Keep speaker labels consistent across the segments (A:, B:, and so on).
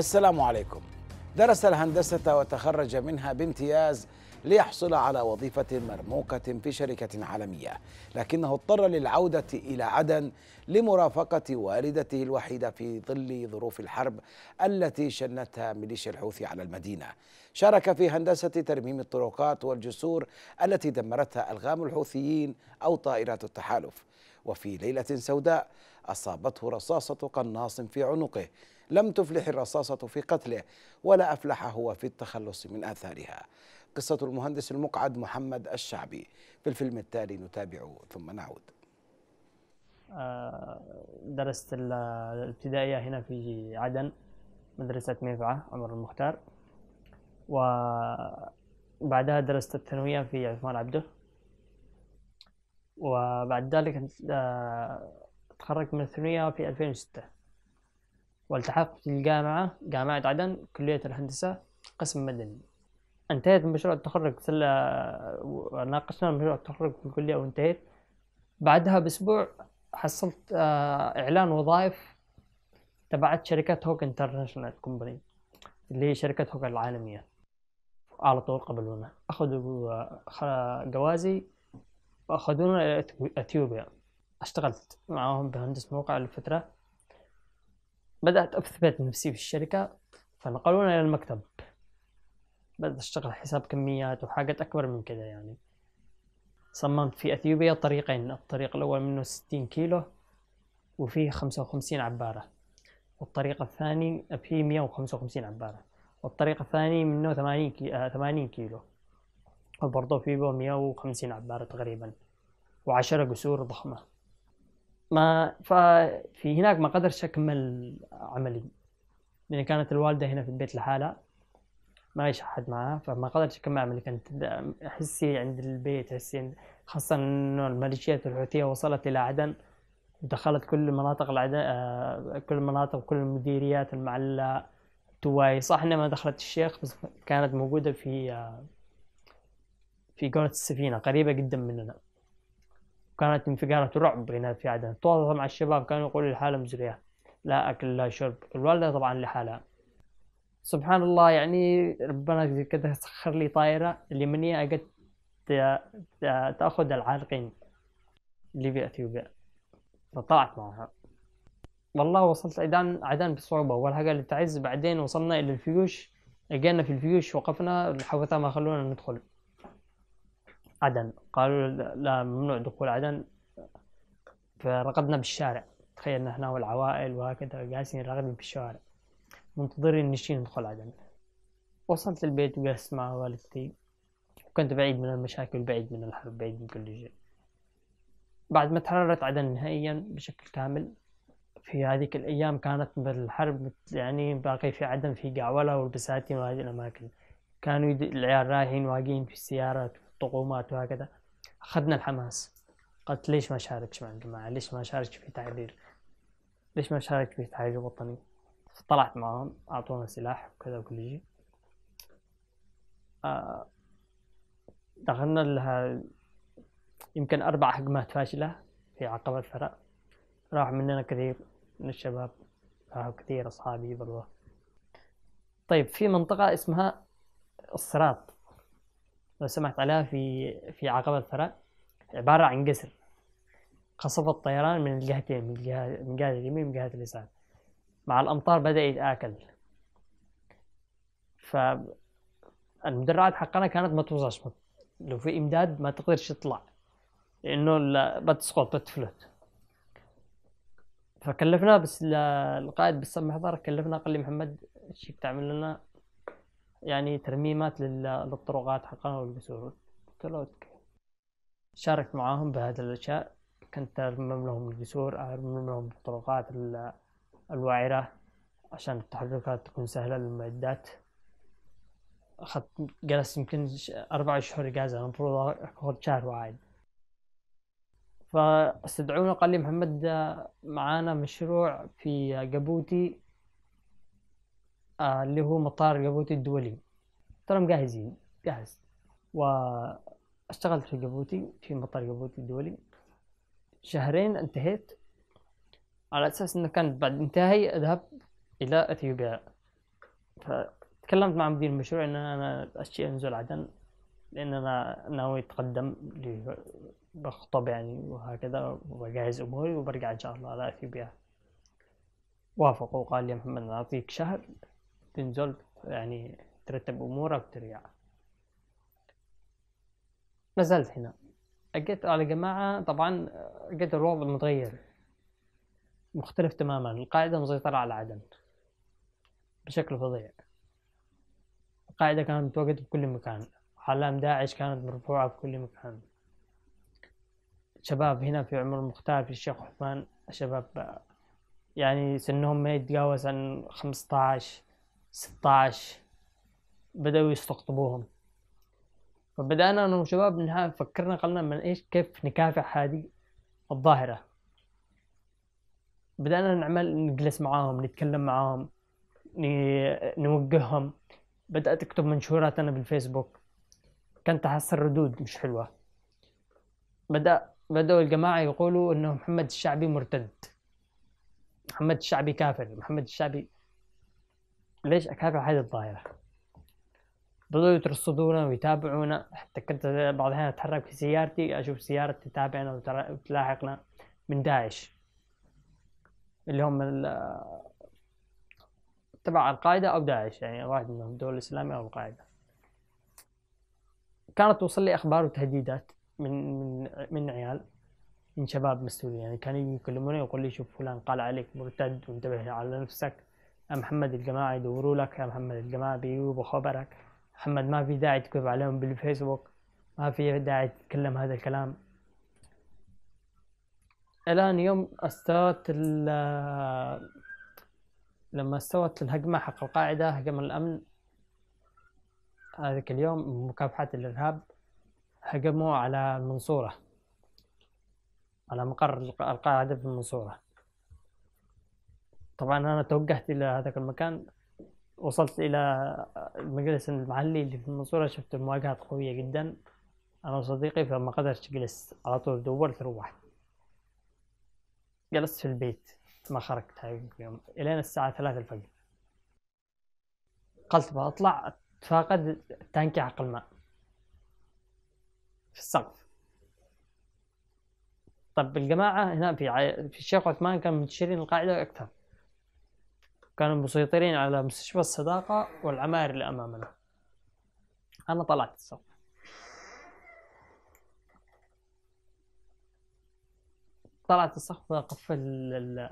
A: السلام عليكم درس الهندسة وتخرج منها بامتياز ليحصل على وظيفة مرموقة في شركة عالمية لكنه اضطر للعودة إلى عدن لمرافقة والدته الوحيدة في ظل ظروف الحرب التي شنتها ميليشيا الحوثي على المدينة شارك في هندسة ترميم الطرقات والجسور التي دمرتها ألغام الحوثيين أو طائرات التحالف وفي ليلة سوداء أصابته رصاصة قناص في عنقه لم تفلح الرصاصة في قتله ولا أفلح هو في التخلص من آثارها قصة المهندس المقعد محمد الشعبي في الفيلم التالي نتابع ثم نعود
B: آه، درست الابتدائية هنا في عدن مدرسة ميفعة عمر المختار وبعدها درست الثانوية في عثمان عبده وبعد ذلك آه، تخرجت من الثانوية في 2006 والتحقت في الجامعة جامعة عدن كلية الهندسة قسم مدني انتهيت من مشروع التخرج في ناقشنا مشروع التخرج في الكلية وانتهيت بعدها بأسبوع حصلت آه، إعلان وظائف تبعت شركة هوك انترناشونال كومباني اللي هي شركة هوك العالمية على طول قبلونا أخذوا آه، جوازي وأخذونا إلى أثيوبيا اشتغلت معاهم بهندس موقع لفترة بدأت أثبت نفسي في الشركة فنقلونا إلى المكتب بدأت أشتغل حساب كميات وحاجات أكبر من كده يعني صممت في أثيوبيا طريقين الطريق الأول منه ستين كيلو وفيه خمسة وخمسين عبارة والطريق الثاني فيه مية وخمسة وخمسين عبارة والطريق الثاني منه ثمانين كي... آه، ثمانين كيلو وبرضه فيه مية وخمسين عبارة تقريبا وعشرة جسور ضخمة ما ففي هناك ما قدرش اكمل عملي لان كانت الوالده هنا في البيت لحالها ما ليش احد معها فما قدرت اكمل عملي كانت حسي عند البيت حسي عند خاصه انه الميليشيات الحوثيه وصلت الى عدن ودخلت كل مناطق العدن آه، كل المناطق وكل المديريات المعلة تواي صح انها ما دخلت الشيخ بس كانت موجوده في آه، في قرية السفينه قريبه جدا مننا وكانت انفجارات رعب هنا في عدن تواصل مع الشباب كانوا يقولوا الحالة مزرية لا أكل لا شرب الوالدة طبعا لحالها سبحان الله يعني ربنا كده سخر لي طائرة اليمنية أجت تأخذ العالقين اللي في أثيوبيا فطلعت معها والله وصلت عدن عدن بصعوبة أول حاجة للتعز بعدين وصلنا إلى الفيوش لقينا في الفيوش وقفنا الحوثة ما خلونا ندخل عدن قالوا لا ممنوع دخول عدن فرقدنا بالشارع تخيلنا هنا والعوائل وهكذا جالسين رقدنا في الشوارع منتظرين نشين ندخل عدن وصلت البيت وجلست مع والدتي وكنت بعيد من المشاكل بعيد من الحرب بعيد من كل شيء بعد ما تحررت عدن نهائيا بشكل كامل في هذيك الأيام كانت بالحرب يعني باقي في عدن في قعولة والبساتين وهذه الأماكن كانوا العيال رايحين واقين في السيارات طقومات وهكذا اخذنا الحماس قلت ليش ما شاركش مع الجماعه ليش ما شاركش في تعبير ليش ما شاركت في تحرير وطني طلعت معهم اعطونا سلاح وكذا وكل شيء آه، دخلنا لها يمكن اربع هجمات فاشله في عقبة الثراء راح مننا كثير من الشباب راحوا كثير اصحابي برضه طيب في منطقة اسمها الصراط لو سمحت عليها في في عقبة الثراء عبارة عن جسر خصف الطيران من الجهتين من الجهة من جهة اليمين ومن جهة اليسار مع الأمطار بدأ يتآكل فالمدرعات حقنا كانت ما توصلش لو في إمداد ما تقدرش تطلع لأنه بتسقط بتفلت فكلفنا بس القائد بس محضر كلفنا قال لي محمد شيك تعمل لنا يعني ترميمات للطرقات حقنا والجسور قلت له اوكي شاركت معاهم بهذه الاشياء كنت ارمم لهم الجسور ارمم لهم الطرقات الوعرة عشان التحركات تكون سهلة للمعدات أخذت جلست يمكن أربع شهور إجازة المفروض أخذ شهر واحد فاستدعوني قال لي محمد آه، معانا مشروع في جابوتي آه اللي هو مطار جيبوتي الدولي ترى مجهزين جاهز واشتغلت في جيبوتي في مطار جيبوتي الدولي شهرين انتهيت على اساس انه كان بعد انتهي اذهب الى اثيوبيا فتكلمت مع مدير المشروع ان انا اشتي انزل عدن لان انا ناوي اتقدم بخطب يعني وهكذا وبجهز اموري وبرجع ان شاء الله على اثيوبيا وافق وقال لي محمد نعطيك شهر تنزل يعني ترتب امورك وترجع نزلت هنا لقيت على جماعة طبعا لقيت الوضع متغير مختلف تماما القاعدة مسيطرة على عدن بشكل فظيع القاعدة كانت متواجدة كل مكان علام داعش كانت مرفوعة في كل مكان شباب هنا في عمر مختار في الشيخ عثمان شباب يعني سنهم ما يتجاوز عن خمسة عشر 16 بدأوا يستقطبوهم فبدأنا أنا وشباب فكرنا قلنا من إيش كيف نكافح هذه الظاهرة بدأنا نعمل نجلس معاهم نتكلم معاهم نوجههم بدأت أكتب منشورات أنا بالفيسبوك كانت تحصل ردود مش حلوة بدأ بدأوا الجماعة يقولوا إنه محمد الشعبي مرتد محمد الشعبي كافر محمد الشعبي ليش أتابع هذه الظاهرة بدوا يترصدونا ويتابعونا حتى كنت بعض الأحيان أتحرك في سيارتي أشوف سيارة تتابعنا وتلاحقنا من داعش اللي هم تبع القاعدة أو داعش يعني واحد منهم دول الإسلامية أو القاعدة كانت توصل لي أخبار وتهديدات من من من عيال من شباب مسؤولين يعني كانوا يكلموني ويقول لي شوف فلان قال عليك مرتد وانتبه على نفسك محمد الجماعة يدوروا لك يا محمد الجماعة بيجيبوا خبرك محمد ما في داعي تكتب عليهم بالفيسبوك ما في داعي تتكلم هذا الكلام الآن يوم استوت ال لما استوت الهجمة حق القاعدة هجم الأمن هذاك اليوم مكافحة الإرهاب هجموا على المنصورة على مقر القاعدة في المنصورة طبعا انا توجهت الى هذاك المكان وصلت الى المجلس المحلي اللي في المنصوره شفت المواجهات قويه جدا انا وصديقي فما قدرتش اجلس على طول دورت روحت جلست في البيت ما خرجت هاي اليوم الين الساعه ثلاثة الفجر قلت بطلع اتفاقد تانكي عقل ماء في السقف طب الجماعة هنا في عي... في الشيخ عثمان كانوا منتشرين القاعدة أكثر كانوا مسيطرين على مستشفى الصداقة والعماير اللي أمامنا أنا طلعت السوق طلعت السقف بقفل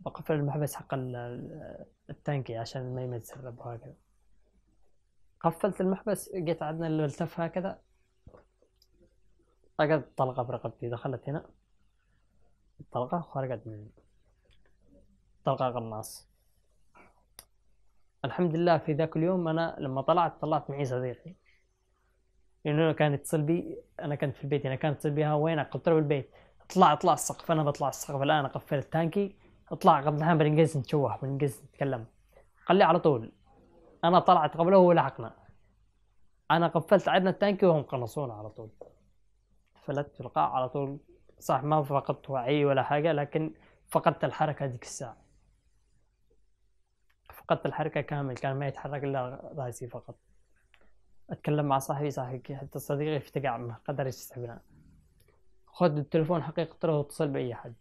B: بقفل المحبس حق التانكي عشان ما يتسرب وهكذا قفلت المحبس جيت عندنا التف هكذا طقت طلقة برقبتي دخلت هنا الطلقة خرجت من طلقة قناص الحمد لله في ذاك اليوم أنا لما طلعت طلعت معي صديقي لأنه كان يتصل بي أنا كنت في البيت يعني كان يتصل بها وينك قلت له بالبيت اطلع اطلع السقف أنا بطلع السقف الآن أقفل التانكي اطلع قبل الحين بنجلس نتشوه بنجلس نتكلم قال لي على طول أنا طلعت قبله وهو لحقنا أنا قفلت عدنا التانكي وهم قنصونا على طول فلت في القاع على طول صح ما فقدت وعي ولا حاجة لكن فقدت الحركة هذيك الساعة فقدت الحركه كامل كان ما يتحرك الا راسي فقط اتكلم مع صاحبي صاحبي حتى صديقي افتقع ما قدر يستحملها خذ التلفون حقيقة واتصل بأي حد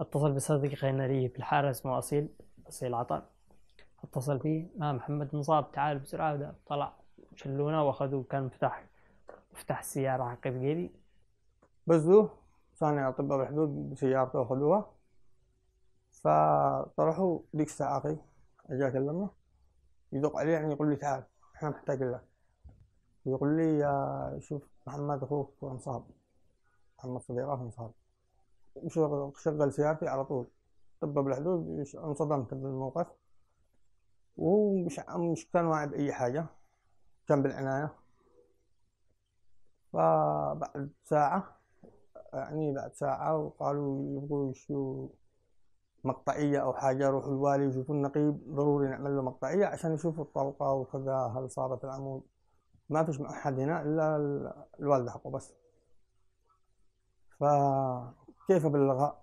B: اتصل بصديقي لي الحارة اسمه أصيل أصيل عطر اتصل فيه آه، ها محمد مصاب تعال بسرعة ده طلع شلونا واخذوه كان مفتاح مفتاح السيارة حق بقيدي
C: بزوه ثاني أطباء بالحدود بسيارته أخذوها فطرحوا ديك الساعة اجي اكلمه يدق علي يعني يقول لي تعال احنا محتاجين لك يقول لي يا شوف محمد اخوك انصاب محمد صديقه انصاب وشغل شغل سيارتي على طول طب بالحدود انصدمت بالموقف ومش مش كان واعي بأي حاجة كان بالعناية فبعد ساعة يعني بعد ساعة وقالوا يبغوا يشوفوا مقطعيه او حاجه روح الوالي يشوفوا النقيب ضروري نعمل له مقطعيه عشان يشوفوا الطلقه وكذا هل صارت العمود ما فيش مع احد هنا الا الوالده حقه بس فكيف بالغاء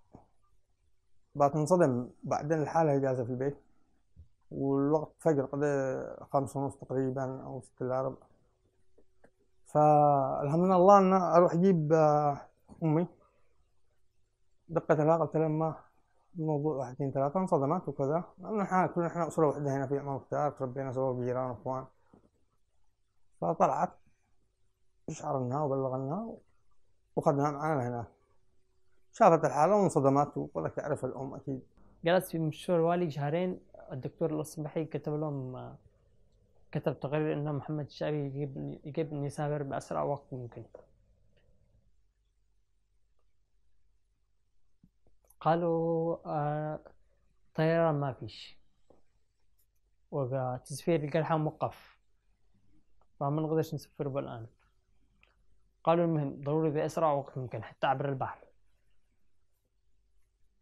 C: بتنصدم بعدين الحالة هي جالسة في البيت والوقت فجر قد خمسة ونص تقريبا أو ستة إلا ربع فالحمد لله أن أروح أجيب آه، أمي دقة لها قلت لها الموضوع واحد اثنين ثلاثة انصدمت وكذا لأن احنا كلنا احنا أسرة واحدة هنا في عمان كتار تربينا سوا بجيران وإخوان فطلعت شعرنا وبلغنا وأخذناها معنا هنا شافت الحالة وانصدمت وقالت تعرف الأم أكيد
B: جلست في مشروع الوالي شهرين الدكتور الأصبحي كتب لهم كتب تقرير أن محمد الشعبي يجب أن يسافر بأسرع وقت ممكن قالوا آه، طيران ما فيش وتسفير تزفير القلحة موقف فما نقدرش نسفر بالآن قالوا المهم ضروري بأسرع وقت ممكن حتى عبر البحر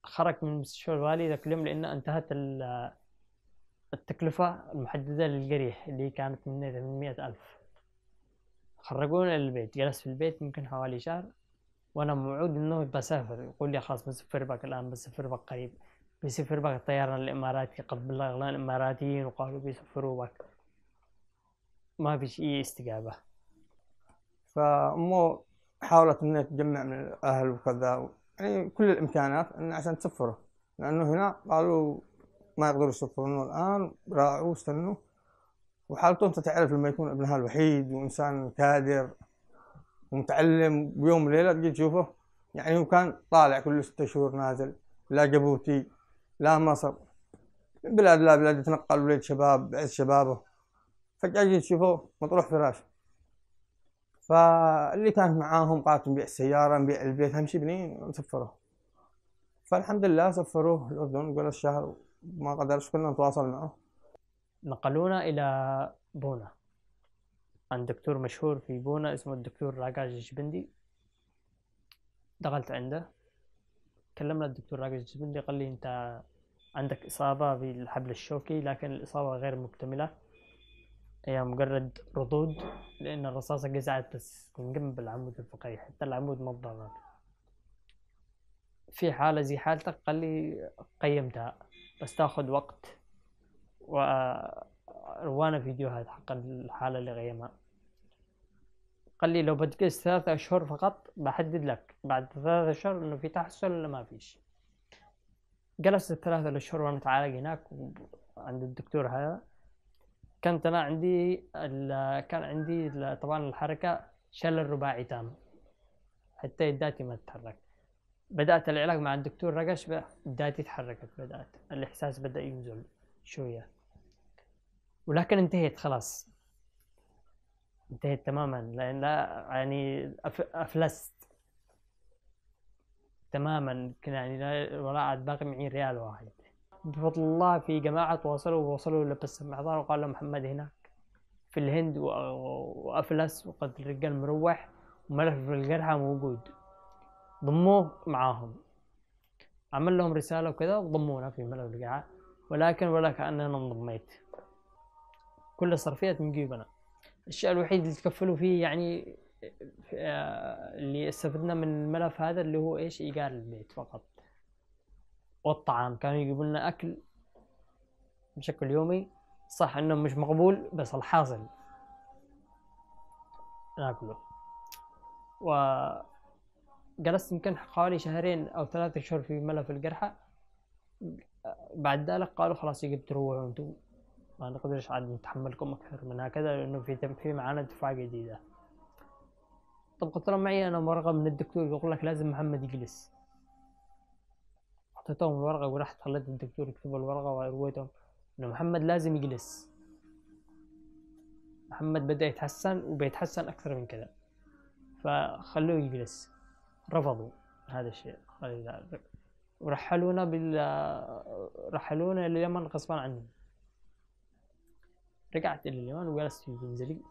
B: خرج من مستشفى الوالي ذاك اليوم لأن انتهت آه، التكلفة المحددة للجريح اللي كانت من 800 ألف خرجونا للبيت جلس في البيت ممكن حوالي شهر وانا موعود انه بسافر يقول لي خلاص بسافر بك الان بسافر بك قريب بيسافر بك الطيران الاماراتي قد بلغ لنا الاماراتيين وقالوا بيسافروا بك ما في شيء استجابه
C: فامه حاولت انها تجمع من الاهل وكذا يعني كل الامكانات ان عشان تسفره لانه هنا قالوا ما يقدروا يسفرونه الان راعوا استنوا وحالته انت تعرف لما يكون ابنها الوحيد وانسان كادر ومتعلم بيوم وليله تجي تشوفه يعني وكان طالع كل ست شهور نازل لا جيبوتي لا مصر بلاد لا بلاد يتنقل وليد شباب بعز شبابه فجأة تجي تشوفه مطروح فراش فاللي كان معاهم قالت نبيع السيارة نبيع البيت أهم شي بنين نسفره فالحمد لله سفروه الأردن قبل الشهر ما قدرش كنا نتواصل معه
B: نقلونا إلى بونا عند دكتور مشهور في بونا اسمه الدكتور راجاج الجبندي دخلت عنده كلمنا الدكتور راجاج الجبندي قال لي انت عندك إصابة بالحبل الشوكي لكن الإصابة غير مكتملة هي مجرد ردود لأن الرصاصة جزعت بس من جنب العمود الفقري حتى العمود ما تضرر في حالة زي حالتك قال لي قيمتها بس تاخد وقت و روانا فيديوهات حق الحالة اللي غيمها قال لي لو بتجلس ثلاثة أشهر فقط بحدد لك بعد ثلاثة أشهر إنه في تحسن ولا ما فيش جلست الثلاثة أشهر وأنا أتعالج هناك عند الدكتور هذا كنت أنا عندي كان عندي طبعا الحركة شلل رباعي تام حتى يداتي ما تتحرك بدأت العلاج مع الدكتور رقش يداتي تحركت بدأت الإحساس بدأ ينزل شوية ولكن انتهيت خلاص انتهيت تماما لان لا يعني افلست تماما كان يعني ولا عاد باقي معي ريال واحد بفضل الله في جماعة وصلوا ووصلوا لبس المعذار وقال لهم محمد هناك في الهند وافلس وقد الرجال مروح وملف القرحة موجود ضموه معاهم عمل لهم رسالة وكذا وضمونا في ملف القرحة ولكن ولا كأننا انضميت كلها صرفيات من جيبنا الشيء الوحيد اللي تكفلوا فيه يعني آه، اللي استفدنا من الملف هذا اللي هو ايش ايجار البيت فقط والطعام كانوا يجيبوا لنا اكل بشكل يومي صح انه مش مقبول بس الحاصل ناكله وجلست يمكن حوالي شهرين او ثلاثة اشهر في ملف القرحة بعد ذلك قالوا خلاص يجب تروحوا انتم ما نقدرش عاد نتحملكم أكثر من هكذا لأنه في في معانا دفعة جديدة طب قلت لهم معي أنا ورقة من الدكتور يقول لك لازم محمد يجلس أعطيتهم الورقة ورحت خليت الدكتور يكتب الورقة ورويتهم انه محمد لازم يجلس محمد بدأ يتحسن وبيتحسن أكثر من كذا فخلوه يجلس رفضوا هذا الشيء ورحلونا بال رحلونا لليمن غصبا عنهم رجعت إلى اليونان وجلست في منزلي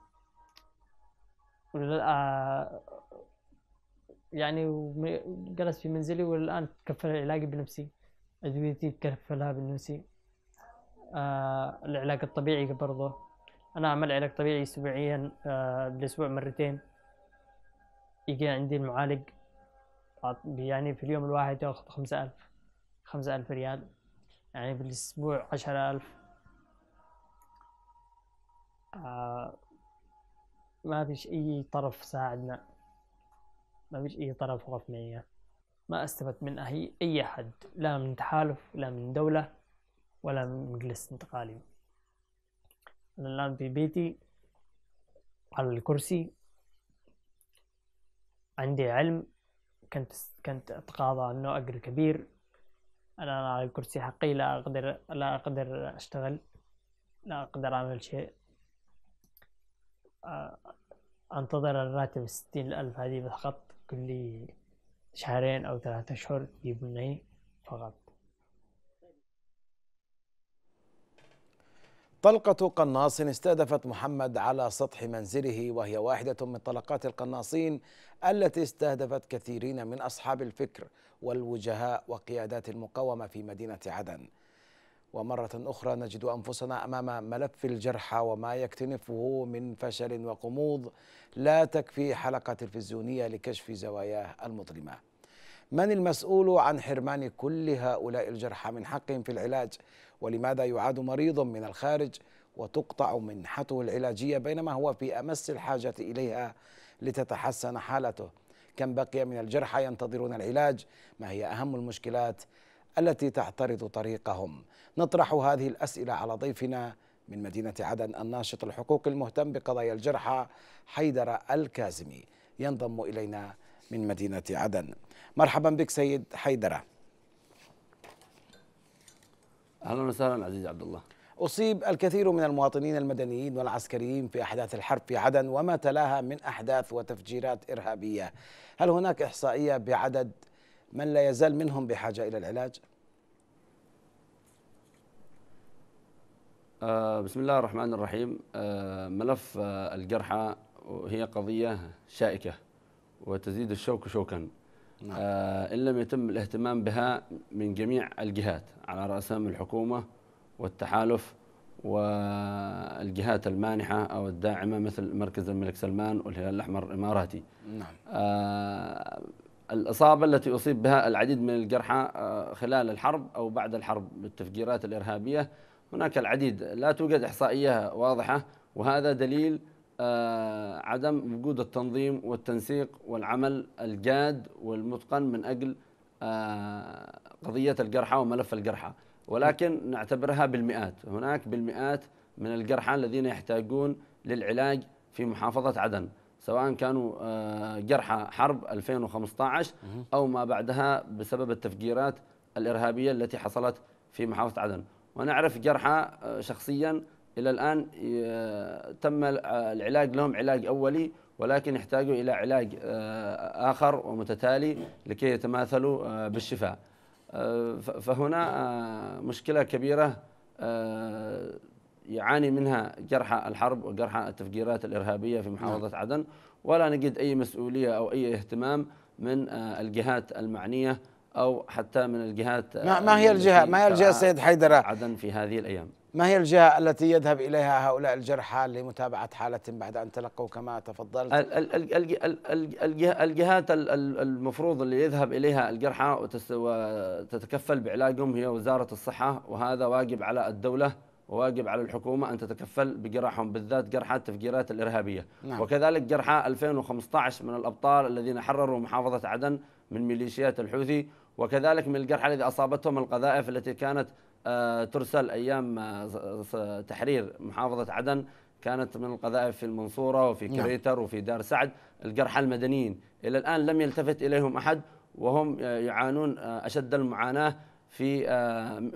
B: آه، يعني جلست في منزلي والآن تكفل علاجي بنفسي أدويتي تكفلها بنفسي آه العلاج الطبيعي برضه أنا أعمل علاج طبيعي أسبوعيا آه بالأسبوع مرتين يجي عندي المعالج يعني في اليوم الواحد ياخذ خمسة ألف خمسة ألف ريال يعني بالأسبوع عشرة ألف آه، ما فيش أي طرف ساعدنا ما فيش أي طرف وقف معي ما استفدت من أي, أي حد لا من تحالف لا من دولة ولا من مجلس انتقالي أنا الآن في بيتي على الكرسي عندي علم كنت كنت أتقاضى أنه أقرأ كبير أنا على الكرسي حقي لا أقدر لا أقدر أشتغل لا أقدر أعمل شيء آه، انتظر الراتب الستين ألف هذه فقط كل شهرين أو ثلاثة أشهر يجيبوني فقط
A: طلقة قناص استهدفت محمد على سطح منزله وهي واحدة من طلقات القناصين التي استهدفت كثيرين من أصحاب الفكر والوجهاء وقيادات المقاومة في مدينة عدن ومرة أخرى نجد أنفسنا أمام ملف الجرحى وما يكتنفه من فشل وغموض لا تكفي حلقة تلفزيونية لكشف زواياه المظلمة من المسؤول عن حرمان كل هؤلاء الجرحى من حقهم في العلاج ولماذا يعاد مريض من الخارج وتقطع منحته العلاجية بينما هو في أمس الحاجة إليها لتتحسن حالته كم بقي من الجرحى ينتظرون العلاج ما هي أهم المشكلات التي تعترض طريقهم نطرح هذه الأسئلة على ضيفنا من مدينة عدن الناشط الحقوقي المهتم بقضايا الجرحى حيدر الكازمي ينضم إلينا من مدينة عدن مرحبا بك سيد حيدرة أهلا وسهلا عزيزي عبد الله أصيب الكثير من المواطنين المدنيين والعسكريين في أحداث الحرب في عدن وما تلاها من أحداث وتفجيرات إرهابية هل هناك إحصائية بعدد من لا يزال منهم بحاجة إلى العلاج؟
D: آه، بسم الله الرحمن الرحيم آه، ملف آه، الجرحى هي قضية شائكة وتزيد الشوك شوكا نعم. إن لم يتم الاهتمام بها من جميع الجهات على رأسهم الحكومة والتحالف والجهات المانحة أو الداعمة مثل مركز الملك سلمان والهلال الأحمر الإماراتي نعم. الإصابة التي أصيب بها العديد من الجرحى خلال الحرب أو بعد الحرب بالتفجيرات الإرهابية هناك العديد لا توجد إحصائية واضحة وهذا دليل آه، عدم وجود التنظيم والتنسيق والعمل الجاد والمتقن من أجل آه، قضية الجرحى وملف الجرحى ولكن نعتبرها بالمئات هناك بالمئات من الجرحى الذين يحتاجون للعلاج في محافظة عدن سواء كانوا آه، جرحى حرب 2015 أو ما بعدها بسبب التفجيرات الإرهابية التي حصلت في محافظة عدن وأنا أعرف جرحى آه، شخصيا إلى الآن تم آه، العلاج لهم علاج أولي ولكن يحتاجوا إلى علاج آه، آخر ومتتالي لكي يتماثلوا بالشفاء فهنا مشكلة كبيرة يعاني منها جرحى الحرب وجرحى التفجيرات الإرهابية في محافظة نعم. عدن ولا نجد أي مسؤولية أو أي اهتمام من الجهات المعنية أو حتى من الجهات ما, ما هي الجهة ما هي الجهة سيد حيدر عدن في هذه الأيام
A: ما هي الجهة التي يذهب إليها هؤلاء الجرحى لمتابعة حالتهم بعد أن تلقوا كما تفضلت
D: الجهات المفروض اللي يذهب إليها الجرحى وتتكفل بعلاجهم هي وزارة الصحة وهذا واجب على الدولة وواجب على الحكومة أن تتكفل بجراحهم بالذات جرحى التفجيرات الإرهابية نعم. وكذلك جرحى 2015 من الأبطال الذين حرروا محافظة عدن من ميليشيات الحوثي وكذلك من الجرحى الذي أصابتهم القذائف التي كانت آه، ترسل أيام آه، تحرير محافظة عدن كانت من القذائف في المنصورة وفي نعم. كريتر وفي دار سعد الجرحى المدنيين إلى الآن لم يلتفت إليهم أحد وهم آه، يعانون أشد المعاناة في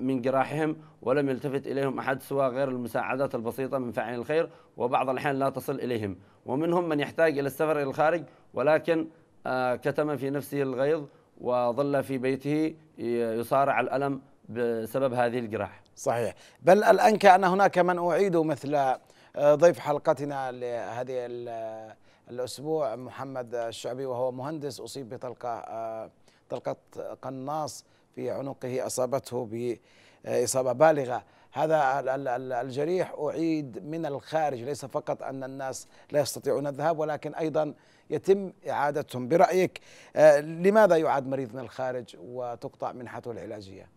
D: من جراحهم ولم يلتفت اليهم احد سوى غير المساعدات البسيطه من فاعل الخير وبعض الاحيان لا تصل اليهم ومنهم من يحتاج الى السفر الى الخارج ولكن كتم في نفسه الغيظ وظل في بيته يصارع الألم بسبب هذه الجراحة صحيح
A: بل الآن كأن هناك من أعيد مثل آه، ضيف حلقتنا لهذه آه، الأسبوع محمد الشعبي وهو مهندس أصيب بطلقة آه، طلقة قناص في عنقه أصابته بإصابة بالغة هذا الجريح أعيد من الخارج ليس فقط أن الناس لا يستطيعون الذهاب ولكن أيضا يتم إعادتهم برأيك آه، لماذا يعاد مريض من الخارج وتقطع منحته العلاجية؟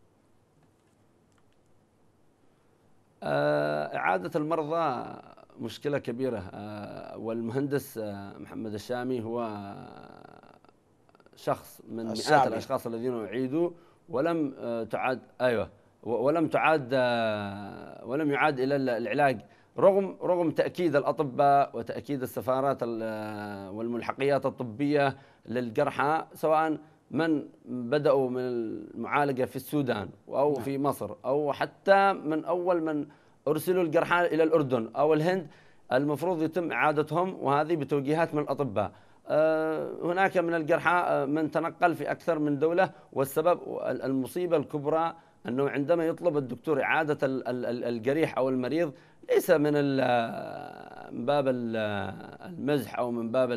D: آه، إعادة المرضى مشكلة كبيرة آه، والمهندس محمد الشامي هو شخص من مئات الأشخاص الذين أعيدوا ولم تعد أيوه ولم تعاد آه، ولم يعاد الى العلاج رغم رغم تاكيد الاطباء وتاكيد السفارات آه، والملحقيات الطبيه للجرحى سواء من بداوا من المعالجه في السودان او نعم. في مصر او حتى من اول من ارسلوا الجرحى الى الاردن او الهند المفروض يتم اعادتهم وهذه بتوجيهات من الاطباء. آه، هناك من الجرحى من تنقل في اكثر من دوله والسبب المصيبه الكبرى أنه عندما يطلب الدكتور إعادة الجريح أو المريض ليس من من باب المزح أو من باب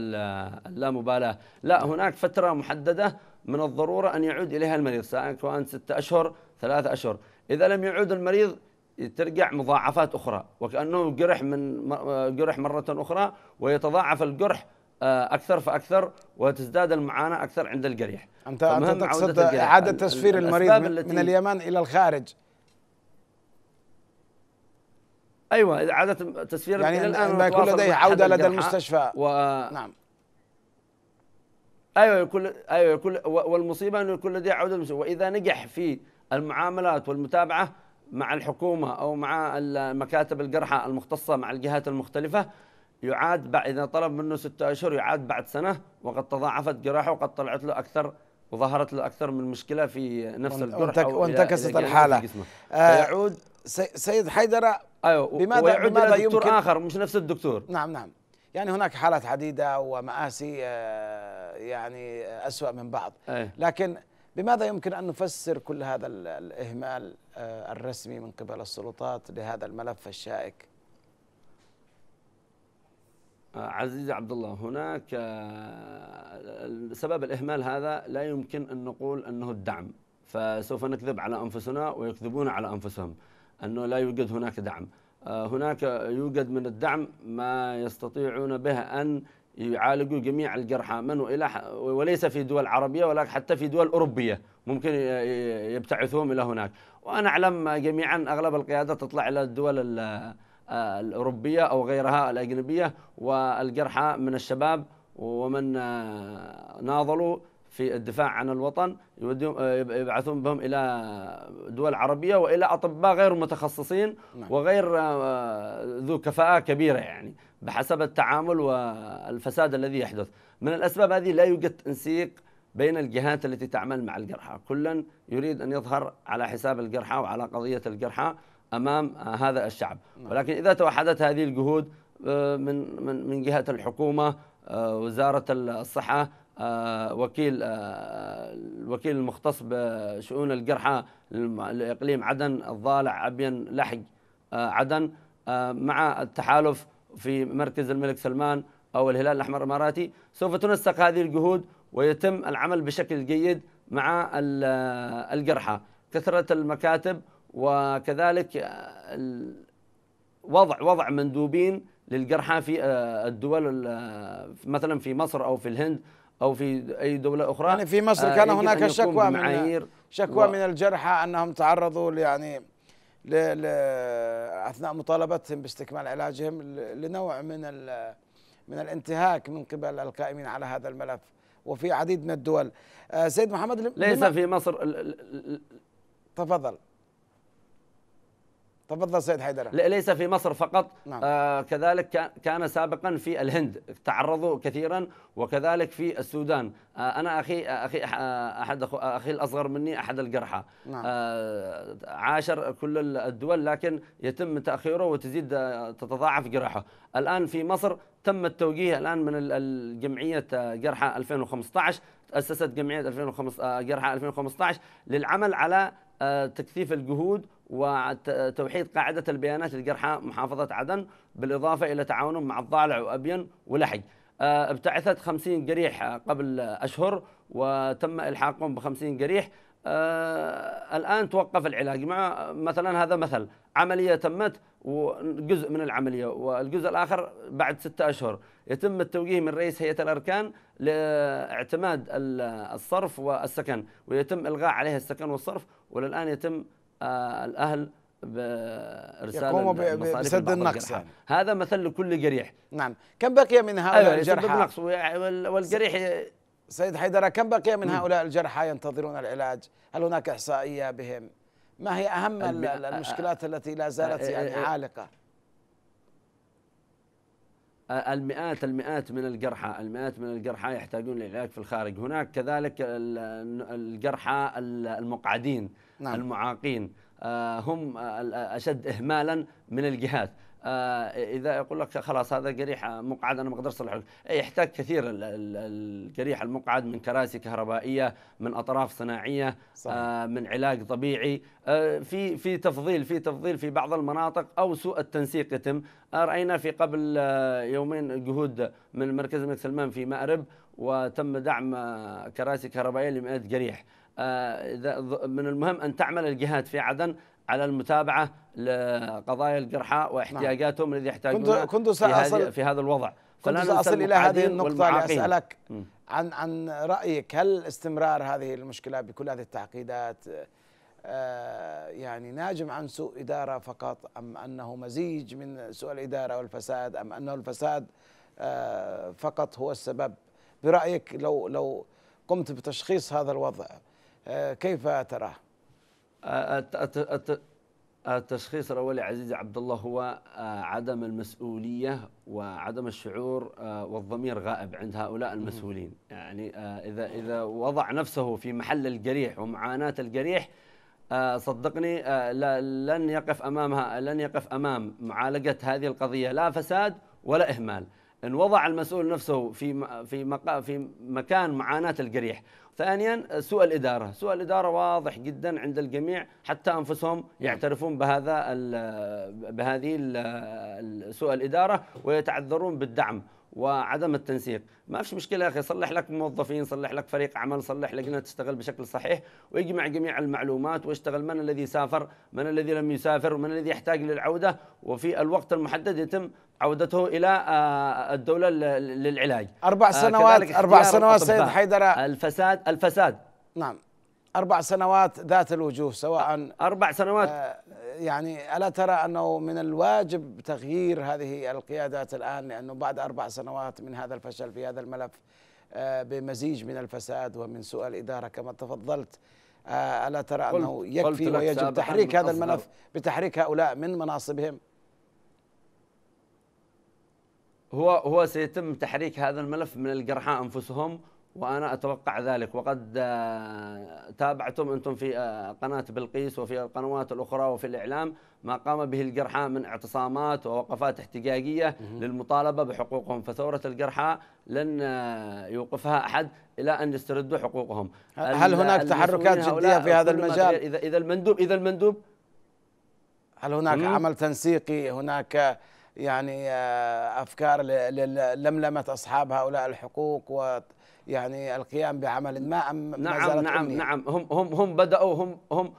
D: اللامبالاة لا هناك فترة محددة من الضرورة أن يعود إليها المريض سواء ستة أشهر ثلاثة أشهر إذا لم يعود المريض ترجع مضاعفات أخرى وكأنه جرح من جرح مرة أخرى ويتضاعف الجرح آه، اكثر فاكثر وتزداد المعاناه اكثر عند الجريح
A: انت انت تقصد اعاده تسفير المريض من, اليمن الى الخارج
D: ايوه اعاده تسفير يعني الى الان ما يكون لديه عوده لدى المستشفى و... نعم ايوه يكون ايوه يكون والمصيبه انه يكون لديه عوده المستشفى واذا نجح في المعاملات والمتابعه مع الحكومه او مع مكاتب الجرحى المختصه مع الجهات المختلفه يعاد بعد إذا طلب منه ستة أشهر يعاد بعد سنة وقد تضاعفت جراحه وقد طلعت له أكثر وظهرت له أكثر من مشكلة في نفس الجرح وانتكست الحالة آه، يعود
A: سيد حيدر
D: أيوه بماذا, ويعود بماذا دكتور يمكن آخر مش نفس الدكتور
A: نعم نعم يعني هناك حالات عديدة ومآسي آه، يعني أسوأ من بعض لكن بماذا يمكن أن نفسر كل هذا الإهمال آه، الرسمي من قبل السلطات لهذا الملف الشائك
D: عزيزي عبد الله هناك آه، سبب الإهمال هذا لا يمكن أن نقول أنه الدعم فسوف نكذب على أنفسنا ويكذبون على أنفسهم أنه لا يوجد هناك دعم آه، هناك يوجد من الدعم ما يستطيعون به أن يعالجوا جميع الجرحى من وإلى وليس في دول عربية ولكن حتى في دول أوروبية ممكن يبتعثوهم إلى هناك وأنا أعلم جميعا أغلب القيادة تطلع إلى الدول الأوروبية أو غيرها الأجنبية والجرحى من الشباب ومن آه، ناضلوا في الدفاع عن الوطن آه، يبعثون بهم إلى دول عربية وإلى أطباء غير متخصصين نعم. وغير آه، ذو كفاءة كبيرة يعني بحسب التعامل والفساد الذي يحدث من الأسباب هذه لا يوجد تنسيق بين الجهات التي تعمل مع الجرحى كلا يريد أن يظهر على حساب الجرحى وعلى قضية الجرحى امام هذا الشعب ولكن اذا توحدت هذه الجهود آه، من من من جهه الحكومه آه، وزاره الصحه آه، وكيل الوكيل المختص بشؤون الجرحى لاقليم عدن الضالع عبين لحج عدن مع التحالف في مركز الملك سلمان او الهلال الاحمر الاماراتي سوف تنسق هذه الجهود ويتم العمل بشكل جيد مع الجرحى كثره المكاتب وكذلك آه، وضع وضع مندوبين للجرحى في آه، الدول آه، مثلا في مصر او في الهند او في اي دوله اخرى يعني في مصر كان هناك شكوى من شكوى و... من
A: الجرحى انهم تعرضوا يعني ل... ل... اثناء مطالبتهم باستكمال علاجهم لنوع من ال... من الانتهاك من قبل القائمين على هذا الملف وفي عديد من الدول سيد محمد ليس لما... في مصر تفضل تفضل سيد حيدر ليس في مصر
D: فقط نعم. آه كذلك كان سابقا في الهند تعرضوا كثيرا وكذلك في السودان آه انا اخي اخي احد اخي الاصغر مني احد الجرحى نعم. آه عاشر كل الدول لكن يتم تاخيره وتزيد آه، تتضاعف جراحه الان في مصر تم التوجيه الان من الجمعيه جرحى آه، 2015 تاسست جمعيه 2015 جرحى 2015 للعمل على آه، تكثيف الجهود وتوحيد قاعدة البيانات لجرحى محافظة عدن بالإضافة إلى تعاونهم مع الضالع وأبين ولحج آه، ابتعثت خمسين جريح آه، قبل أشهر وتم إلحاقهم بخمسين جريح آه، الآن توقف العلاج مع مثلا هذا مثل عملية تمت وجزء من العملية والجزء الآخر بعد ستة أشهر يتم التوجيه من رئيس هيئة الأركان لاعتماد الصرف والسكن ويتم إلغاء عليها السكن والصرف وللآن يتم الاهل بارسال بسد النقص يعني. هذا مثل لكل جريح نعم
A: كم بقي من هؤلاء أيوة الجرحى النقص والجريح سيد حيدر كم بقي من هؤلاء الجرحى ينتظرون العلاج هل هناك احصائيه بهم ما هي اهم المشكلات التي لا زالت يعني عالقه
D: المئات المئات من الجرحى المئات من الجرحى يحتاجون للعلاج في الخارج هناك كذلك الجرحى المقعدين نعم. المعاقين آه، هم آه، آه، اشد اهمالا من الجهات اذا يقول لك خلاص هذا جريح مقعد انا ما اقدر اصلحه يحتاج كثير الجريح المقعد من كراسي كهربائيه من اطراف صناعيه صحيح. من علاج طبيعي في في تفضيل في تفضيل في بعض المناطق او سوء التنسيق يتم راينا في قبل يومين جهود من مركز الملك سلمان في مأرب وتم دعم كراسي كهربائيه ل 100 جريح آه، من المهم أن تعمل الجهات في عدن على المتابعة لقضايا الجرحى واحتياجاتهم الذي يحتاجونها كنت, كنت سأصل في هذا الوضع كنت سأصل إلى هذه النقطة لأسألك
A: عن عن رأيك هل استمرار هذه المشكلة بكل هذه التعقيدات آه، يعني ناجم عن سوء إدارة فقط أم أنه مزيج من سوء الإدارة والفساد أم أنه الفساد آه، فقط هو السبب برأيك لو لو قمت بتشخيص هذا الوضع آه، كيف تراه؟
D: التشخيص الاولي عزيزي عبد الله هو آه، عدم المسؤوليه وعدم الشعور آه، والضمير غائب عند هؤلاء المسؤولين يعني اذا اذا وضع نفسه في محل الجريح ومعاناه الجريح صدقني لن يقف امامها لن يقف امام معالجه هذه القضيه لا فساد ولا اهمال ان وضع المسؤول نفسه في في في مكان معاناه القريح، ثانيا سوء الاداره سوء الاداره واضح جدا عند الجميع حتى انفسهم نعم. يعترفون بهذا بهذه سوء الاداره ويتعذرون بالدعم وعدم التنسيق ما فيش مشكله يا اخي صلح لك موظفين صلح لك فريق عمل صلح لجنه تشتغل بشكل صحيح ويجمع جميع المعلومات ويشتغل من الذي سافر من الذي لم يسافر ومن الذي يحتاج للعوده وفي الوقت المحدد يتم عودته الى آه، الدوله للعلاج اربع آه، سنوات اربع سنوات سيد
A: حيدر الفساد الفساد نعم اربع سنوات ذات الوجوه سواء اربع سنوات آه، يعني الا ترى انه من الواجب تغيير هذه القيادات الان لانه بعد اربع سنوات من هذا الفشل في هذا الملف آه، بمزيج من الفساد ومن سوء الاداره كما تفضلت آه، الا ترى انه يكفي ويجب تحريك هذا الملف بتحريك هؤلاء من مناصبهم
D: هو هو سيتم تحريك هذا الملف من الجرحى انفسهم وأنا أتوقع ذلك وقد آه، تابعتم أنتم في آه، قناة بلقيس وفي القنوات الأخرى وفي الإعلام ما قام به الجرحى من اعتصامات ووقفات احتجاجية للمطالبة بحقوقهم فثورة الجرحى لن آه، يوقفها أحد إلى أن يستردوا حقوقهم هل هناك تحركات جدية في هذا المجال؟ إذا إذا المندوب إذا المندوب
A: هل هناك عمل تنسيقي هناك يعني أفكار لملمة أصحاب هؤلاء الحقوق و يعني القيام بعمل ما أم نعم ما زالت نعم نعم
D: هم هم هم بدأوا هم هم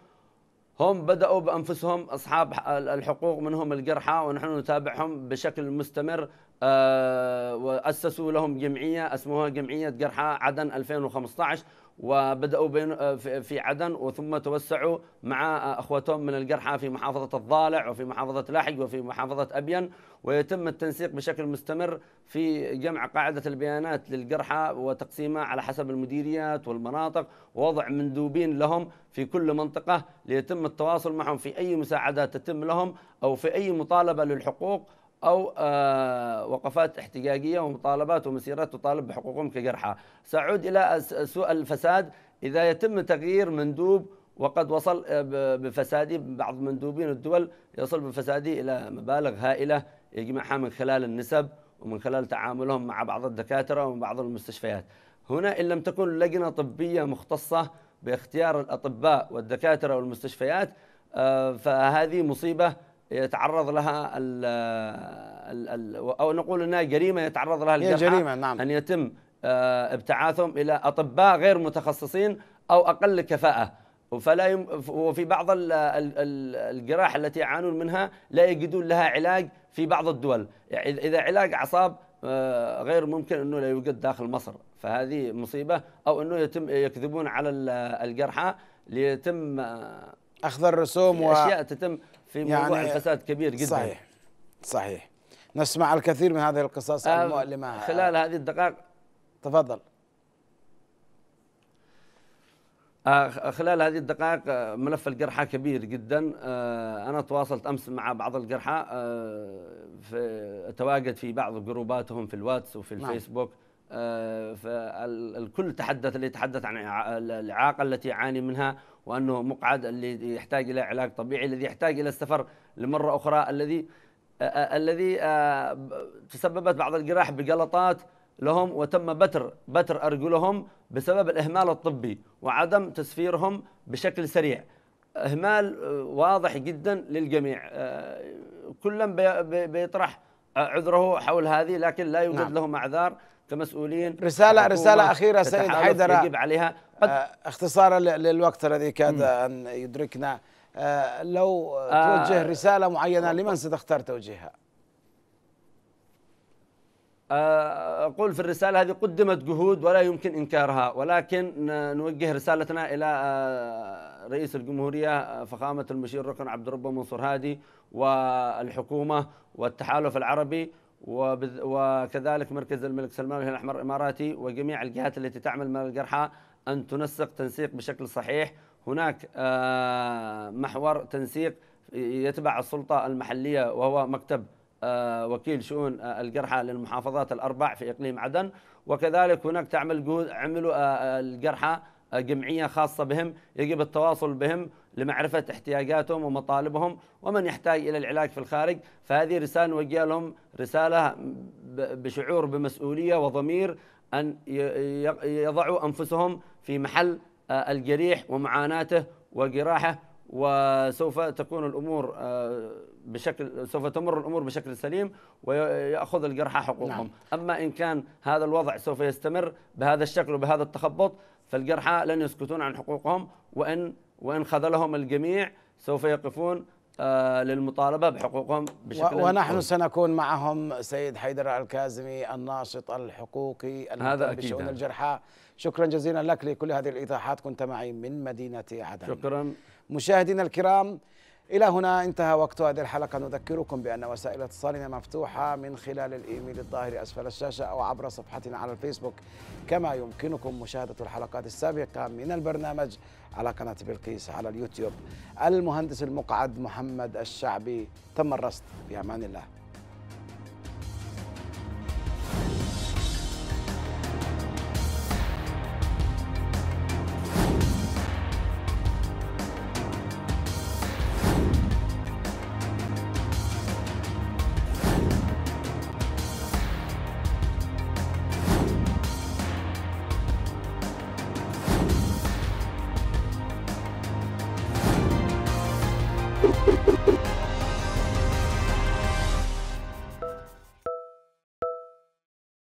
D: هم بدأوا بأنفسهم أصحاب الحقوق منهم الجرحى ونحن نتابعهم بشكل مستمر أه وأسسوا لهم جمعية اسمها جمعية جرحى عدن 2015 وبدأوا آه، في عدن وثم توسعوا مع آه، أخوتهم من القرحة في محافظة الضالع وفي محافظة لاحق وفي محافظة أبين ويتم التنسيق بشكل مستمر في جمع قاعدة البيانات للقرحة وتقسيمها على حسب المديريات والمناطق ووضع مندوبين لهم في كل منطقة ليتم التواصل معهم في أي مساعدات تتم لهم أو في أي مطالبة للحقوق أو آه، وقفات احتجاجية ومطالبات ومسيرات تطالب بحقوقهم كجرحى سأعود إلى سوء الفساد إذا يتم تغيير مندوب وقد وصل آه، بفساده بعض مندوبين الدول يصل بفساده إلى مبالغ هائلة يجمعها من خلال النسب ومن خلال تعاملهم مع بعض الدكاترة وبعض المستشفيات هنا إن لم تكن لجنة طبية مختصة باختيار الأطباء والدكاترة والمستشفيات آه، فهذه مصيبة يتعرض لها ال الـ الـ او نقول انها جريمه يتعرض لها الجرحى جريمه نعم ان يتم آه، ابتعاثهم الى اطباء غير متخصصين او اقل كفاءه فلا يم وفي بعض الجراح التي يعانون منها لا يجدون لها علاج في بعض الدول يعني اذا علاج اعصاب آه، غير ممكن انه لا يوجد داخل مصر فهذه مصيبه او انه يتم يكذبون على الجرحى ليتم آه،
A: اخذ الرسوم واشياء اشياء تتم
D: في موضوع يعني الفساد كبير جدا صحيح
A: صحيح نسمع الكثير من هذه القصص آه المؤلمة خلال
D: هذه الدقائق تفضل آه خلال هذه الدقائق آه، ملف الجرحى كبير جدا آه أنا تواصلت أمس مع بعض الجرحى آه، في أتواجد في بعض جروباتهم في الواتس وفي نعم. الفيسبوك آه، فالكل تحدث اللي تحدث عن الإعاقة التي يعاني منها وأنه مقعد اللي يحتاج إلى علاج طبيعي الذي يحتاج إلى السفر لمرة أخرى الذي آه، آه، الذي آه، تسببت بعض الجراح بجلطات لهم وتم بتر بتر أرجلهم بسبب الإهمال الطبي وعدم تسفيرهم بشكل سريع إهمال واضح جدا للجميع كلا بيطرح عذره حول هذه لكن لا يوجد نعم. لهم أعذار كمسؤولين رسالة رسالة أخيرة سيد حيدر يجب عليها آه،
A: اختصارا للوقت الذي كاد ان يدركنا آه، لو آه، توجه رساله معينه لمن ستختار توجيهها؟ أقول في الرسالة هذه قدمت جهود
D: ولا يمكن إنكارها ولكن نوجه رسالتنا إلى رئيس الجمهورية فخامة المشير ركن عبد ربه منصور هادي والحكومة والتحالف العربي وكذلك مركز الملك سلمان الأحمر الإماراتي وجميع الجهات التي تعمل مع الجرحى أن تنسق تنسيق بشكل صحيح هناك آه، محور تنسيق يتبع السلطة المحلية وهو مكتب آه، وكيل شؤون آه، الجرحى للمحافظات الأربع في إقليم عدن وكذلك هناك تعمل عملوا الجرحى جمعية خاصة بهم يجب التواصل بهم لمعرفة احتياجاتهم ومطالبهم ومن يحتاج إلى العلاج في الخارج فهذه رسالة نوجه لهم رسالة بشعور بمسؤولية وضمير أن يضعوا أنفسهم في محل آه، الجريح ومعاناته وجراحه وسوف تكون الامور آه، بشكل سوف تمر الامور بشكل سليم وياخذ الجرحى حقوقهم، نعم. اما ان كان هذا الوضع سوف يستمر بهذا الشكل وبهذا التخبط فالجرحى لن يسكتون عن حقوقهم وان وان خذلهم الجميع سوف يقفون آه، للمطالبة بحقوقهم بشكل ونحن مطلوب.
A: سنكون معهم سيد حيدر الكازمي الناشط الحقوقي هذا أكيد بشؤون الجرحى شكرا جزيلا لك لكل هذه الإيضاحات كنت معي من مدينة عدن شكرا مشاهدينا الكرام إلى هنا انتهى وقت هذه الحلقة نذكركم بأن وسائل اتصالنا مفتوحة من خلال الإيميل الظاهر أسفل الشاشة أو عبر صفحتنا على الفيسبوك كما يمكنكم مشاهدة الحلقات السابقة من البرنامج على قناة بلقيس على اليوتيوب المهندس المقعد محمد الشعبي تم الرصد بأمان الله